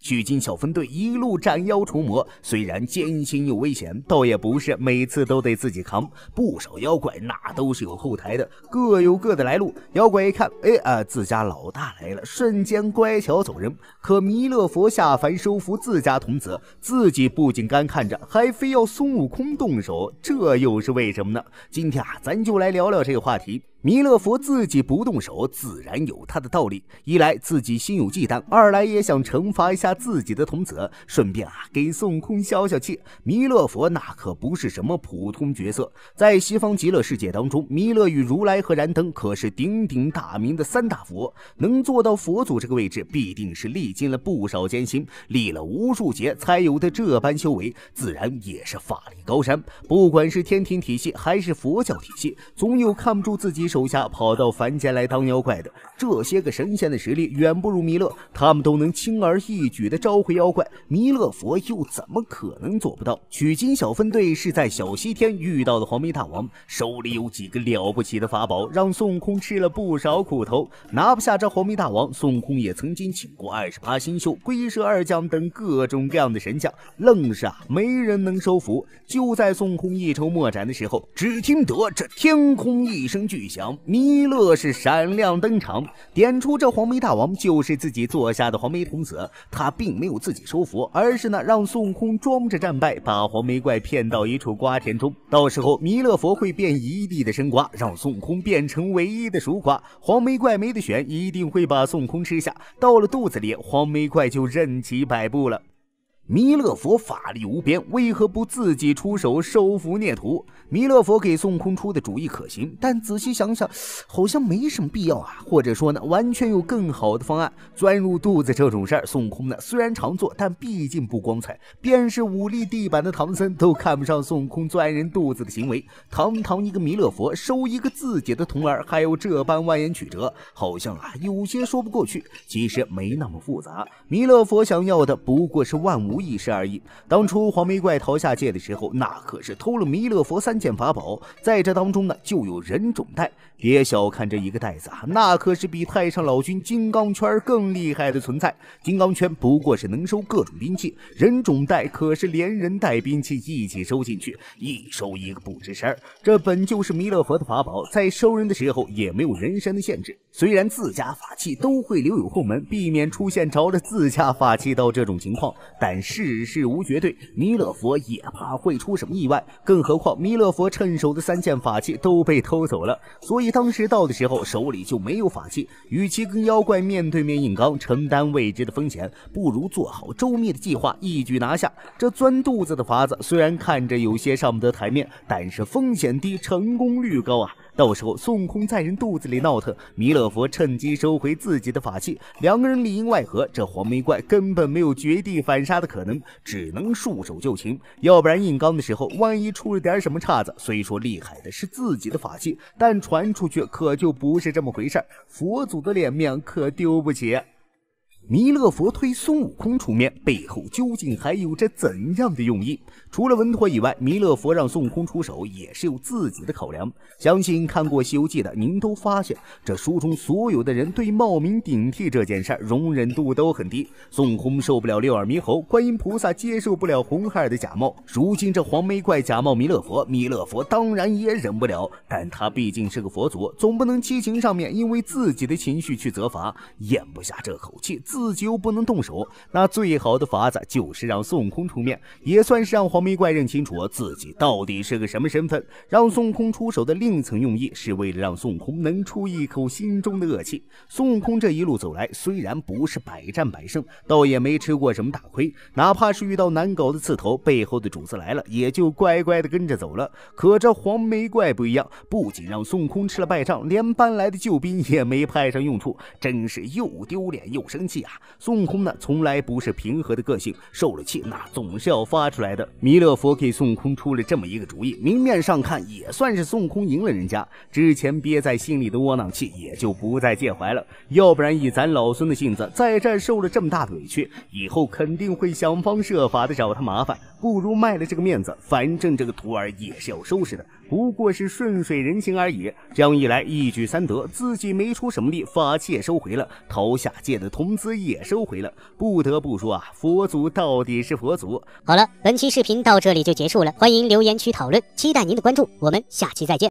取经小分队一路斩妖除魔，虽然艰辛又危险，倒也不是每次都得自己扛。不少妖怪那都是有后台的，各有各的来路。妖怪一看，哎啊，自家老大来了，瞬间乖巧走人。可弥勒佛下凡收服自家童子，自己不仅干看着，还非要孙悟空动手，这又是为什么呢？今天啊，咱就来聊聊这个话题。弥勒佛自己不动手，自然有他的道理。一来自己心有忌惮，二来也想惩罚一下自己的童子，顺便啊给孙悟空消消气。弥勒佛那可不是什么普通角色，在西方极乐世界当中，弥勒与如来和燃灯可是鼎鼎大名的三大佛，能做到佛祖这个位置，必定是历经了不少艰辛，历了无数劫才有的这般修为，自然也是法力高深。不管是天庭体系还是佛教体系，总有看不住自己手。手下跑到凡间来当妖怪的这些个神仙的实力远不如弥勒，他们都能轻而易举的召回妖怪，弥勒佛又怎么可能做不到？取经小分队是在小西天遇到的黄眉大王，手里有几个了不起的法宝，让孙悟空吃了不少苦头，拿不下这黄眉大王。孙悟空也曾经请过二十八星宿、龟蛇二将等各种各样的神将，愣是啊没人能收服。就在孙悟空一筹莫展的时候，只听得这天空一声巨响。弥勒是闪亮登场，点出这黄眉大王就是自己座下的黄眉童子，他并没有自己收服，而是呢让孙悟空装着战败，把黄眉怪骗到一处瓜田中，到时候弥勒佛会变一地的生瓜，让孙悟空变成唯一的熟瓜，黄眉怪没得选，一定会把孙悟空吃下，到了肚子里，黄眉怪就任其摆布了。弥勒佛法力无边，为何不自己出手收服孽徒？弥勒佛给孙悟空出的主意可行，但仔细想想，好像没什么必要啊。或者说呢，完全有更好的方案。钻入肚子这种事儿，孙悟空呢虽然常做，但毕竟不光彩。便是武力地板的唐僧都看不上孙悟空钻人肚子的行为。堂堂一个弥勒佛收一个自己的童儿，还有这般蜿蜒曲折，好像啊有些说不过去。其实没那么复杂，弥勒佛想要的不过是万无。无一事而已。当初黄眉怪逃下界的时候，那可是偷了弥勒佛三件法宝，在这当中呢，就有人种袋。别小看这一个袋子啊，那可是比太上老君金刚圈更厉害的存在。金刚圈不过是能收各种兵器，人种袋可是连人带兵器一起收进去，一收一个不吱声这本就是弥勒佛的法宝，在收人的时候也没有人身的限制。虽然自家法器都会留有后门，避免出现着了自家法器到这种情况，但。世事无绝对，弥勒佛也怕会出什么意外，更何况弥勒佛趁手的三件法器都被偷走了，所以当时到的时候手里就没有法器。与其跟妖怪面对面硬刚，承担未知的风险，不如做好周密的计划，一举拿下。这钻肚子的法子虽然看着有些上不得台面，但是风险低，成功率高啊。到时候，孙悟空在人肚子里闹腾，弥勒佛趁机收回自己的法器，两个人里应外合，这黄眉怪根本没有绝地反杀的可能，只能束手就擒。要不然硬刚的时候，万一出了点什么岔子，虽说厉害的是自己的法器，但传出去可就不是这么回事佛祖的脸面可丢不起。弥勒佛推孙悟空出面，背后究竟还有着怎样的用意？除了稳妥以外，弥勒佛让孙悟空出手也是有自己的考量。相信看过《西游记》的您都发现，这书中所有的人对冒名顶替这件事容忍度都很低。孙悟空受不了六耳猕猴，观音菩萨接受不了红孩儿的假冒，如今这黄眉怪假冒弥勒佛，弥勒佛当然也忍不了。但他毕竟是个佛祖，总不能七情上面因为自己的情绪去责罚，咽不下这口气。自己又不能动手，那最好的法子就是让孙悟空出面，也算是让黄眉怪认清楚自己到底是个什么身份。让孙悟空出手的另层用意，是为了让孙悟空能出一口心中的恶气。孙悟空这一路走来，虽然不是百战百胜，倒也没吃过什么大亏。哪怕是遇到难搞的刺头，背后的主子来了，也就乖乖的跟着走了。可这黄眉怪不一样，不仅让孙悟空吃了败仗，连搬来的救兵也没派上用处，真是又丢脸又生气。孙悟空呢，从来不是平和的个性，受了气那总是要发出来的。弥勒佛给孙悟空出了这么一个主意，明面上看也算是孙悟空赢了人家，之前憋在心里的窝囊气也就不再介怀了。要不然以咱老孙的性子，在这受了这么大的委屈，以后肯定会想方设法的找他麻烦。不如卖了这个面子，反正这个徒儿也是要收拾的，不过是顺水人情而已。这样一来，一举三得，自己没出什么力，法器也收回了，投下界的童子。也收回了。不得不说啊，佛祖到底是佛祖。好了，本期视频到这里就结束了，欢迎留言区讨论，期待您的关注，我们下期再见。